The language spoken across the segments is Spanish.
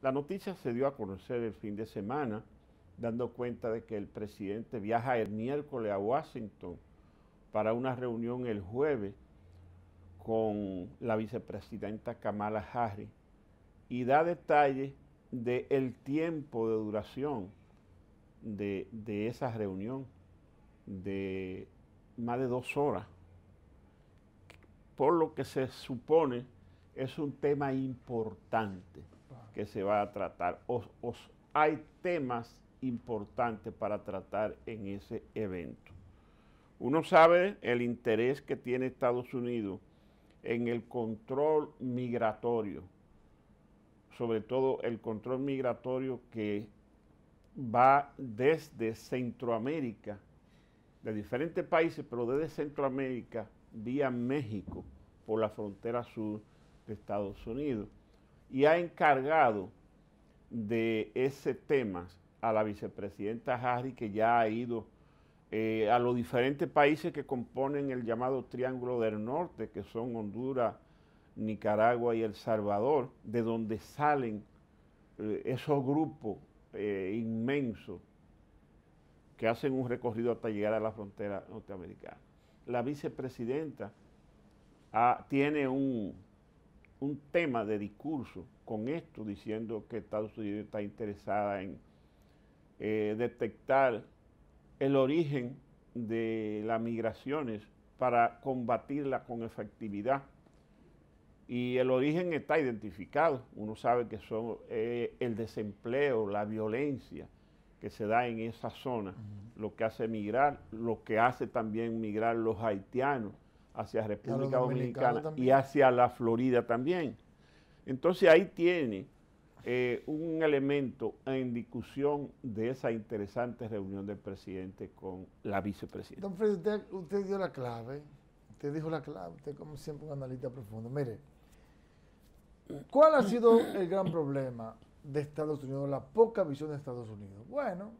La noticia se dio a conocer el fin de semana, dando cuenta de que el presidente viaja el miércoles a Washington para una reunión el jueves con la vicepresidenta Kamala Harris y da detalles del tiempo de duración de, de esa reunión, de más de dos horas, por lo que se supone es un tema importante que se va a tratar. hay temas importantes para tratar en ese evento. Uno sabe el interés que tiene Estados Unidos en el control migratorio, sobre todo el control migratorio que va desde Centroamérica, de diferentes países, pero desde Centroamérica, vía México, por la frontera sur de Estados Unidos y ha encargado de ese tema a la vicepresidenta Harry, que ya ha ido eh, a los diferentes países que componen el llamado Triángulo del Norte, que son Honduras, Nicaragua y El Salvador, de donde salen eh, esos grupos eh, inmensos que hacen un recorrido hasta llegar a la frontera norteamericana. La vicepresidenta ah, tiene un, un tema de discurso con esto, diciendo que Estados Unidos está interesada en eh, detectar el origen de las migraciones para combatirla con efectividad. Y el origen está identificado. Uno sabe que son eh, el desempleo, la violencia que se da en esa zona, lo que hace migrar, lo que hace también migrar los haitianos, hacia República Dominicana y hacia la Florida también. Entonces ahí tiene eh, un elemento en discusión de esa interesante reunión del presidente con la vicepresidenta. Don Fred, usted, usted, dio la clave, usted dijo la clave, usted como siempre un analista profundo. Mire, ¿cuál ha sido el gran problema de Estados Unidos, la poca visión de Estados Unidos? Bueno,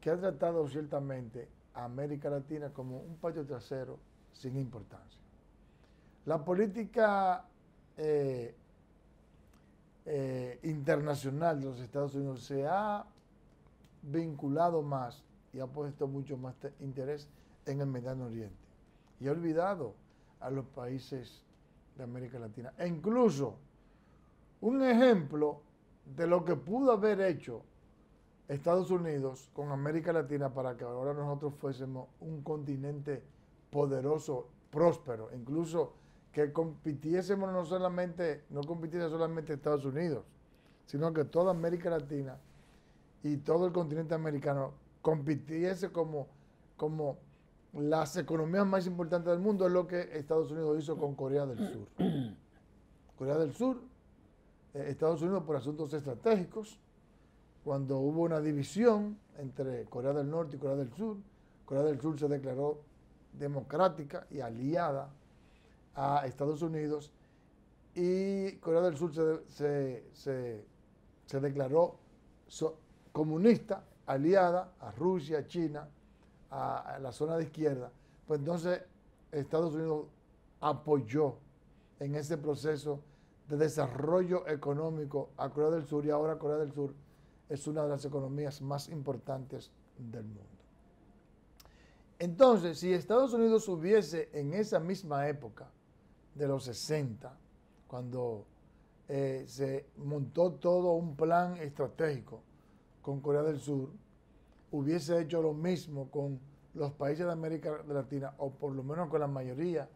que ha tratado ciertamente a América Latina como un patio trasero sin importancia. La política eh, eh, internacional de los Estados Unidos se ha vinculado más y ha puesto mucho más interés en el Mediano Oriente. Y ha olvidado a los países de América Latina. E incluso un ejemplo de lo que pudo haber hecho Estados Unidos con América Latina para que ahora nosotros fuésemos un continente poderoso, próspero, incluso que compitiésemos no solamente, no compitiera solamente Estados Unidos, sino que toda América Latina y todo el continente americano compitiese como, como las economías más importantes del mundo, es lo que Estados Unidos hizo con Corea del Sur. Corea del Sur, eh, Estados Unidos por asuntos estratégicos, cuando hubo una división entre Corea del Norte y Corea del Sur, Corea del Sur se declaró democrática y aliada a Estados Unidos y Corea del Sur se, declaró comunista, aliada a Rusia, China, a, a, la zona de izquierda. Pues entonces Estados Unidos apoyó en ese proceso de desarrollo económico a Corea del Sur y ahora Corea del Sur es una de las economías más importantes del mundo. Entonces, si Estados Unidos hubiese en esa misma época de los 60, cuando eh, se montó todo un plan estratégico con Corea del Sur, hubiese hecho lo mismo con los países de América Latina, o por lo menos con la mayoría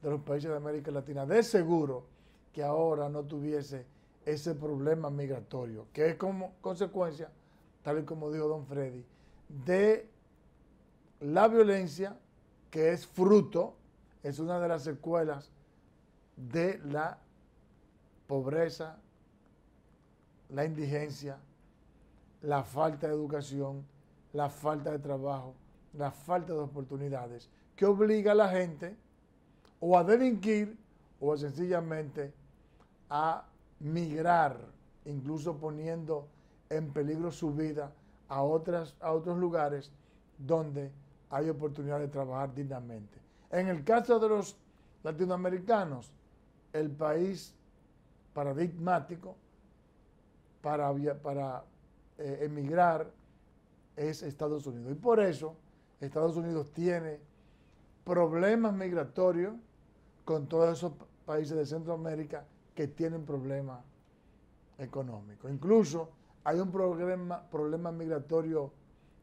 de los países de América Latina, de seguro que ahora no tuviese ese problema migratorio, que es como consecuencia, tal y como dijo don Freddy, de la violencia, que es fruto, es una de las secuelas de la pobreza, la indigencia, la falta de educación, la falta de trabajo, la falta de oportunidades, que obliga a la gente o a delinquir o sencillamente a migrar, incluso poniendo en peligro su vida a, otras, a otros lugares donde hay oportunidad de trabajar dignamente. En el caso de los latinoamericanos, el país paradigmático para, eh, emigrar es Estados Unidos. Y por eso Estados Unidos tiene problemas migratorios con todos esos países de Centroamérica que tienen problemas económicos. Incluso hay un problema migratorio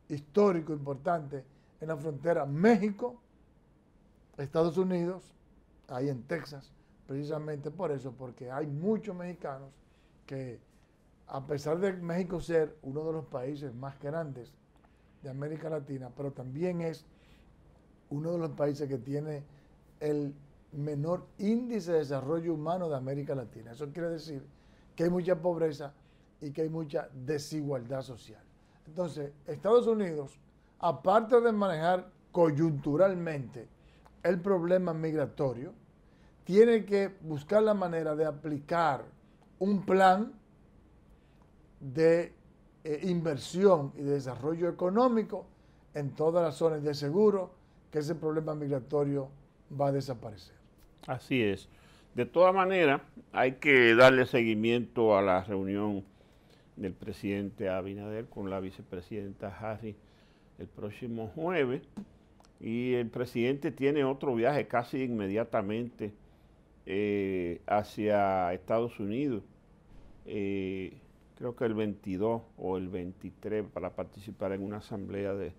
histórico importante en la frontera México, Estados Unidos, ahí en Texas, precisamente por eso, porque hay muchos mexicanos que, a pesar de México ser uno de los países más grandes de América Latina, pero también es uno de los países que tiene el menor índice de desarrollo humano de América Latina. Eso quiere decir que hay mucha pobreza y que hay mucha desigualdad social. Entonces, Estados Unidos aparte de manejar coyunturalmente el problema migratorio, tiene que buscar la manera de aplicar un plan de eh, inversión y de desarrollo económico en todas las zonas de seguro que ese problema migratorio va a desaparecer. Así es. De todas maneras, hay que darle seguimiento a la reunión del presidente Abinader con la vicepresidenta Harry el próximo jueves. Y el presidente tiene otro viaje casi inmediatamente eh, hacia Estados Unidos. Eh, creo que el 22 o el 23 para participar en una asamblea de,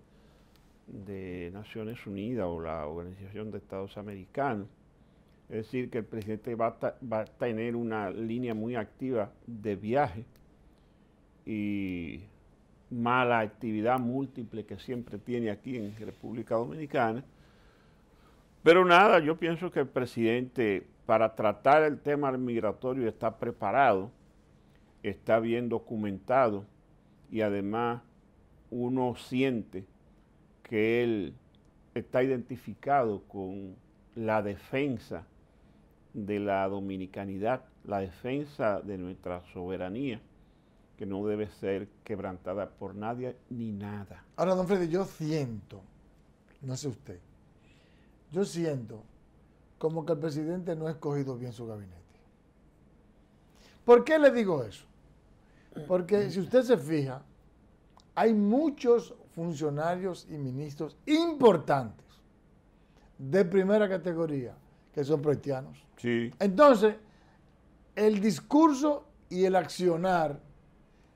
de Naciones Unidas o la Organización de Estados Americanos. Es decir, que el presidente va a, va a tener una línea muy activa de viaje y mala actividad múltiple que siempre tiene aquí en República Dominicana. Pero nada, yo pienso que el presidente para tratar el tema migratorio está preparado, está bien documentado y además uno siente que él está identificado con la defensa de la dominicanidad, la defensa de nuestra soberanía que no debe ser quebrantada por nadie ni nada. Ahora, don Freddy, yo siento, no sé usted, yo siento como que el presidente no ha escogido bien su gabinete. ¿Por qué le digo eso? Porque si usted se fija, hay muchos funcionarios y ministros importantes de primera categoría que son cristianos. Sí. Entonces, el discurso y el accionar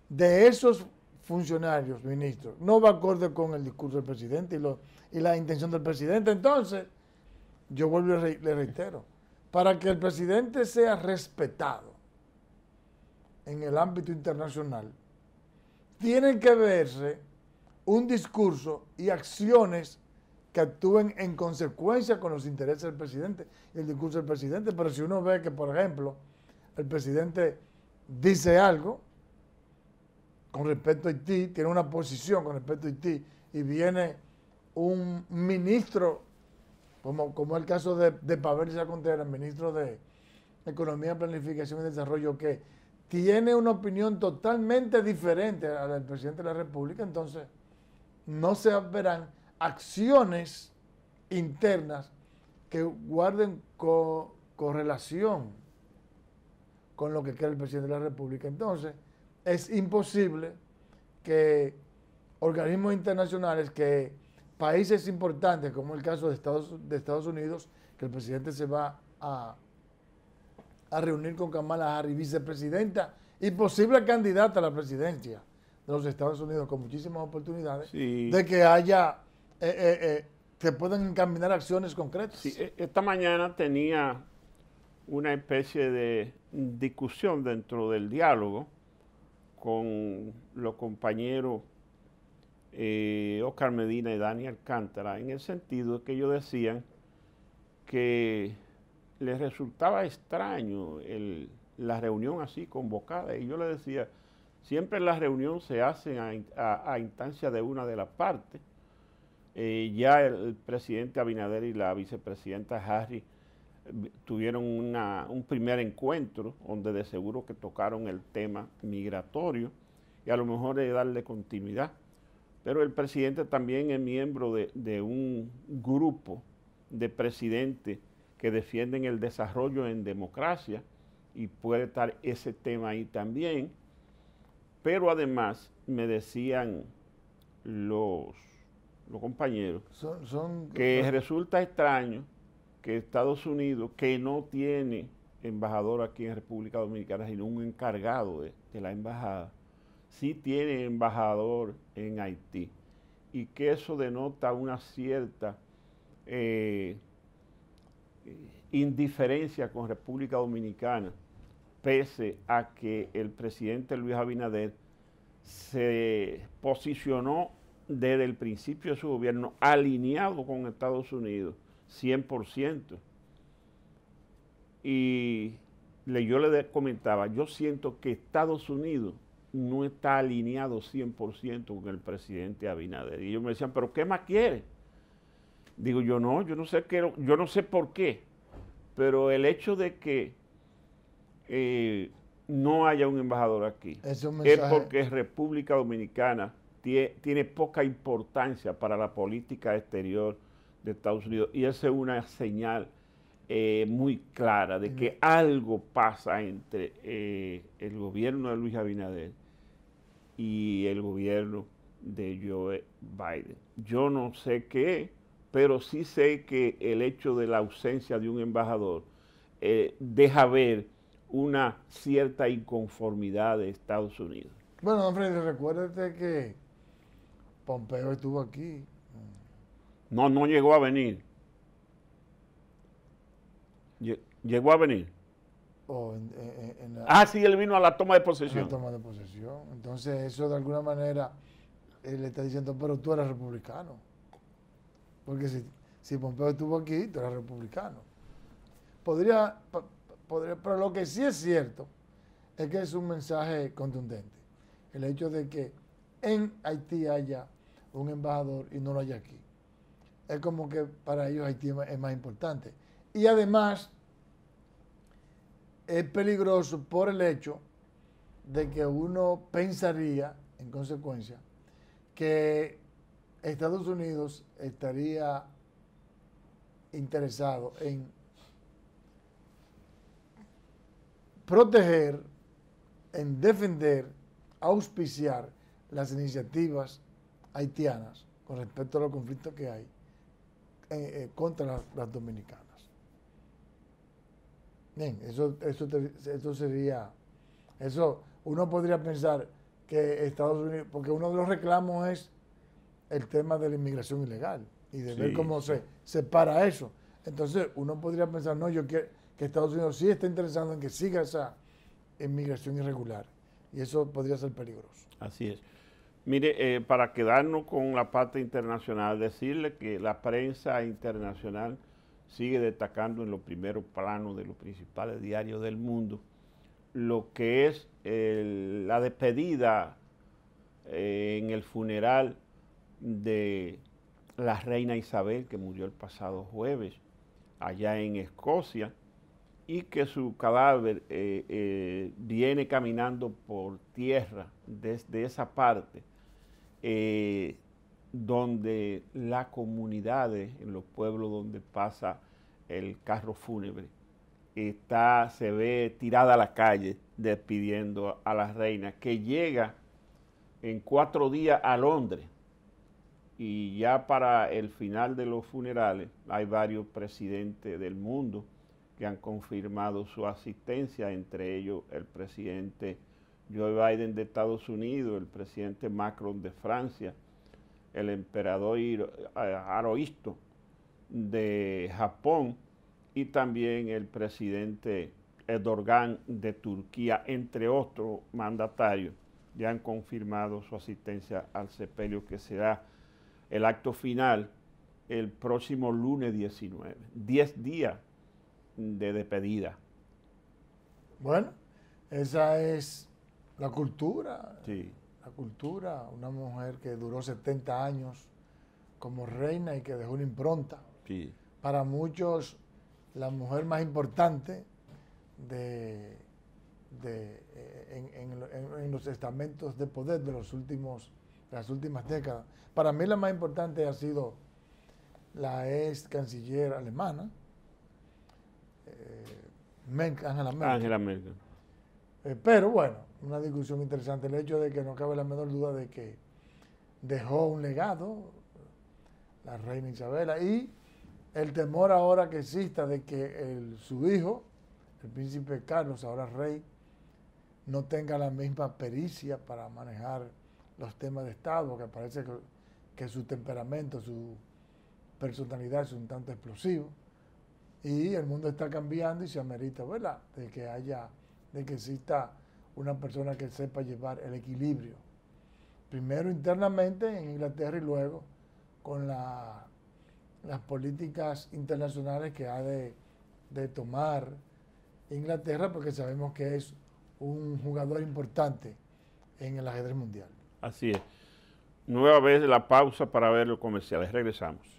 de esos funcionarios, ministros, no va acorde con el discurso del presidente y, y la intención del presidente. Entonces, yo vuelvo y le reitero, para que el presidente sea respetado en el ámbito internacional, tiene que verse un discurso y acciones que actúen en consecuencia con los intereses del presidente y el discurso del presidente. Pero si uno ve que, por ejemplo, el presidente dice algo, con respecto a Haití, tiene una posición con respecto a Haití y viene un ministro, como, como el caso de, de Pavel el ministro de Economía, Planificación y Desarrollo, que tiene una opinión totalmente diferente a la del presidente de la República, entonces no se verán acciones internas que guarden correlación con lo que quiere el presidente de la República. Entonces, es imposible que organismos internacionales, que países importantes, como el caso de Estados, de Estados Unidos, que el presidente se va a, reunir con Kamala Harris, vicepresidenta y posible candidata a la presidencia de los Estados Unidos, con muchísimas oportunidades, de que haya, eh, eh, eh puedan encaminar acciones concretas. E-, esta mañana tenía una especie de discusión dentro del diálogo con los compañeros eh, Oscar Medina y Dani Alcántara, en el sentido que ellos decían que les resultaba extraño la reunión así convocada. Y yo le decía, siempre las reuniones se hacen a, instancia de una de las partes. Eh, ya el, el, presidente Abinader y la vicepresidenta Harry tuvieron un primer encuentro donde de seguro que tocaron el tema migratorio y a lo mejor darle continuidad. Pero el presidente también es miembro de, un grupo de presidentes que defienden el desarrollo en democracia y puede estar ese tema ahí también. Pero además me decían los, compañeros que resulta extraño que Estados Unidos, que no tiene embajador aquí en República Dominicana, sino un encargado de, la embajada, sí tiene embajador en Haití y que eso denota una cierta eh, indiferencia con República Dominicana, pese a que el presidente Luis Abinader se posicionó desde el principio de su gobierno alineado con Estados Unidos 100%. Y yo le comentaba, yo siento que Estados Unidos no está alineado 100% con el presidente Abinader. Y ellos me decían, pero ¿qué más quiere? Digo yo, no, yo no sé, qué, yo no sé por qué, pero el hecho de que eh, no haya un embajador aquí es, porque República Dominicana tiene poca importancia para la política exterior de Estados Unidos. Y esa es una señal eh, muy clara de que algo pasa entre eh, el gobierno de Luis Abinader y el gobierno de Joe Biden. Yo no sé qué, pero sí sé que el hecho de la ausencia de un embajador eh, deja ver una cierta inconformidad de Estados Unidos. Bueno, hombre, recuérdate que Pompeo estuvo aquí no, no llegó a venir. Llegó a venir. ah, sí, él vino a la toma de posesión. toma de posesión. Entonces, eso de alguna manera, le está diciendo, pero tú eras republicano. Porque si, Pompeo estuvo aquí, tú eras republicano. Podría, podría, pero lo que sí es cierto es que es un mensaje contundente. El hecho de que en Haití haya un embajador y no lo haya aquí es como que para ellos Haití es más importante. Y además es peligroso por el hecho de que uno pensaría, en consecuencia, que Estados Unidos estaría interesado en proteger, en defender, auspiciar las iniciativas haitianas con respecto a los conflictos que hay eh, eh, contra las, dominicanas. Bien, eso, eso, eso sería, eso uno podría pensar que Estados Unidos, porque uno de los reclamos es el tema de la inmigración ilegal y de ver cómo se separa eso. Entonces uno podría pensar, no, yo quiero que Estados Unidos sí está interesado en que siga esa inmigración irregular y eso podría ser peligroso. Así es. Mire, eh, para quedarnos con la parte internacional, decirle que la prensa internacional sigue destacando en los primeros planos de los principales diarios del mundo lo que es la despedida eh, en el funeral de la reina Isabel, que murió el pasado jueves allá en Escocia, y que su cadáver eh, viene caminando por tierra desde esa parte eh, donde las comunidades, en los pueblos donde pasa el carro fúnebre, está, se ve tirada a la calle despidiendo a la reina, que llega en cuatro días a Londres. Y ya para el final de los funerales hay varios presidentes del mundo que han confirmado su asistencia, entre ellos el presidente Joe Biden de Estados Unidos, el presidente Macron de Francia, el emperador eh, Aroisto de Japón y también el presidente Erdogan de Turquía, entre otros mandatarios, ya han confirmado su asistencia al sepelio que será el acto final el próximo lunes 19. 10 días de despedida. Bueno, esa es la cultura. Sí. La cultura. Una mujer que duró 70 años como reina y que dejó una impronta. Sí. Para muchos, la mujer más importante de, eh, en, los estamentos de poder de los últimos, las últimas décadas. Para mí la más importante ha sido la ex canciller alemana, eh, Angela Merkel eh, pero bueno, una discusión interesante. El hecho de que no cabe la menor duda de que dejó un legado la reina Isabela y el temor ahora que exista de que su hijo, el príncipe Carlos, ahora rey, no tenga la misma pericia para manejar los temas de Estado, que parece que, que su temperamento, su personalidad es un tanto explosivo. Y el mundo está cambiando y se amerita, ¿verdad?, de que haya de que exista una persona que sepa llevar el equilibrio. Primero internamente en Inglaterra y luego con las políticas internacionales que ha de tomar Inglaterra, porque sabemos que es un jugador importante en el ajedrez mundial. Así es. Nueva vez la pausa para ver los comerciales. Regresamos.